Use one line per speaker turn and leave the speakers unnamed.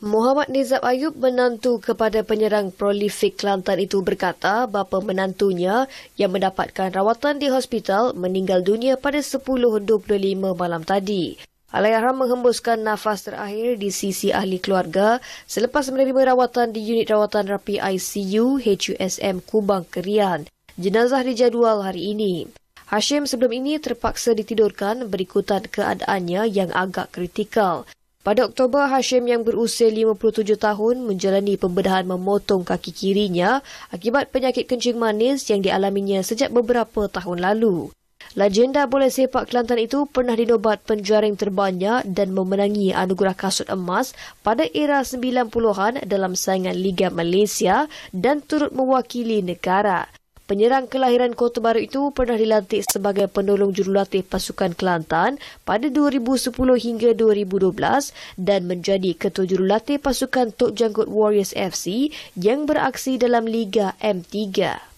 Muhammad Nizab Ayub menantu kepada penyerang prolifik Kelantan itu berkata bapa menantunya yang mendapatkan rawatan di hospital meninggal dunia pada 10.25 malam tadi. Alayahram menghembuskan nafas terakhir di sisi ahli keluarga selepas menerima rawatan di unit rawatan rapi ICU HUSM Kubang Kerian. Jenazah dijadual hari ini. Hashim sebelum ini terpaksa ditidurkan berikutan keadaannya yang agak kritikal. Pada Oktober, Hashim yang berusia 57 tahun menjalani pembedahan memotong kaki kirinya akibat penyakit kencing manis yang dialaminya sejak beberapa tahun lalu. Legenda bola sepak Kelantan itu pernah dinobat penjaring terbanyak dan memenangi anugerah kasut emas pada era 90-an dalam saingan Liga Malaysia dan turut mewakili negara. Penyerang kelahiran Kota Baru itu pernah dilantik sebagai penolong jurulatih pasukan Kelantan pada 2010 hingga 2012 dan menjadi ketua jurulatih pasukan Tok Janggut Warriors FC yang beraksi dalam Liga M3.